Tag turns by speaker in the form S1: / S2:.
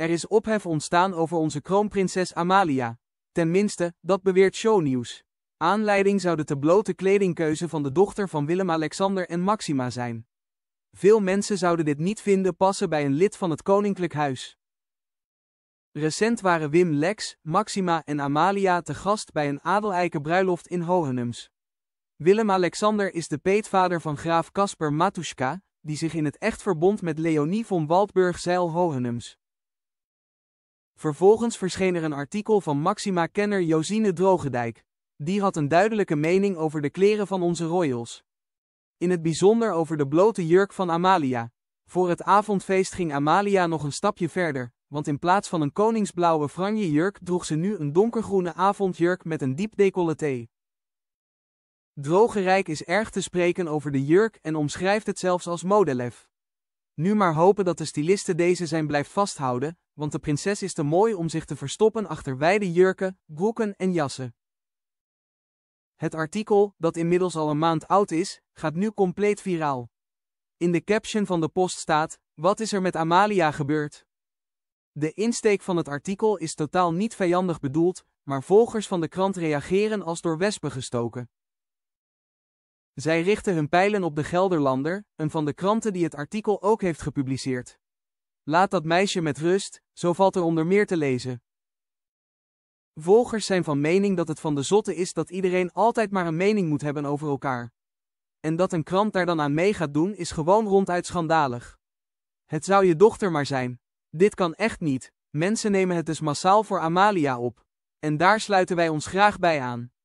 S1: Er is ophef ontstaan over onze kroonprinses Amalia. Tenminste, dat beweert shownieuws. Aanleiding zou de te blote kledingkeuze van de dochter van Willem-Alexander en Maxima zijn. Veel mensen zouden dit niet vinden passen bij een lid van het koninklijk huis. Recent waren Wim Lex, Maxima en Amalia te gast bij een adelijke bruiloft in Hohenems. Willem-Alexander is de peetvader van graaf Kasper Matuschka, die zich in het echt verbond met Leonie von Waldburg-Zeil Hohenems. Vervolgens verscheen er een artikel van Maxima-kenner Josine Drogendijk. Die had een duidelijke mening over de kleren van onze royals. In het bijzonder over de blote jurk van Amalia. Voor het avondfeest ging Amalia nog een stapje verder, want in plaats van een koningsblauwe franje jurk droeg ze nu een donkergroene avondjurk met een diep decolleté. Drogerijk is erg te spreken over de jurk en omschrijft het zelfs als modelef. Nu maar hopen dat de stylisten deze zijn blijft vasthouden, want de prinses is te mooi om zich te verstoppen achter wijde jurken, broeken en jassen. Het artikel, dat inmiddels al een maand oud is, gaat nu compleet viraal. In de caption van de post staat, wat is er met Amalia gebeurd? De insteek van het artikel is totaal niet vijandig bedoeld, maar volgers van de krant reageren als door wespen gestoken. Zij richten hun pijlen op de Gelderlander, een van de kranten die het artikel ook heeft gepubliceerd. Laat dat meisje met rust, zo valt er onder meer te lezen. Volgers zijn van mening dat het van de zotte is dat iedereen altijd maar een mening moet hebben over elkaar. En dat een krant daar dan aan mee gaat doen is gewoon ronduit schandalig. Het zou je dochter maar zijn. Dit kan echt niet. Mensen nemen het dus massaal voor Amalia op. En daar sluiten wij ons graag bij aan.